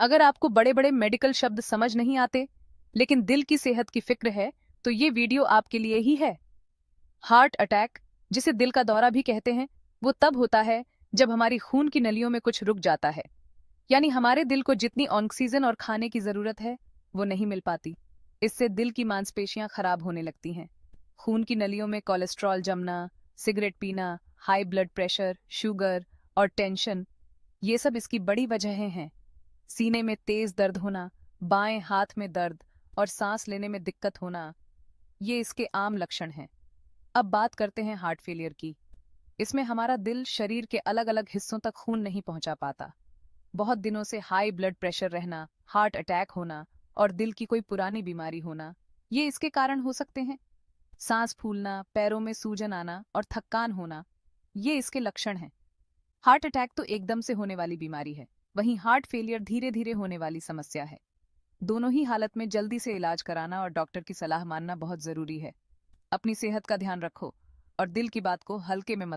अगर आपको बड़े बड़े मेडिकल शब्द समझ नहीं आते लेकिन दिल की सेहत की फिक्र है तो ये वीडियो आपके लिए ही है हार्ट अटैक जिसे दिल का दौरा भी कहते हैं वो तब होता है जब हमारी खून की नलियों में कुछ रुक जाता है यानी हमारे दिल को जितनी ऑक्सीजन और खाने की जरूरत है वो नहीं मिल पाती इससे दिल की मांसपेशियां खराब होने लगती हैं खून की नलियों में कोलेस्ट्रॉल जमना सिगरेट पीना हाई ब्लड प्रेशर शुगर और टेंशन ये सब इसकी बड़ी वजहें हैं सीने में तेज दर्द होना बाएं हाथ में दर्द और सांस लेने में दिक्कत होना ये इसके आम लक्षण हैं अब बात करते हैं हार्ट फेलियर की इसमें हमारा दिल शरीर के अलग अलग हिस्सों तक खून नहीं पहुंचा पाता बहुत दिनों से हाई ब्लड प्रेशर रहना हार्ट अटैक होना और दिल की कोई पुरानी बीमारी होना ये इसके कारण हो सकते हैं सांस फूलना पैरों में सूजन आना और थकान होना ये इसके लक्षण हैं हार्ट अटैक तो एकदम से होने वाली बीमारी है वहीं हार्ट फेलियर धीरे धीरे होने वाली समस्या है दोनों ही हालत में जल्दी से इलाज कराना और डॉक्टर की सलाह मानना बहुत जरूरी है अपनी सेहत का ध्यान रखो और दिल की बात को हल्के में मत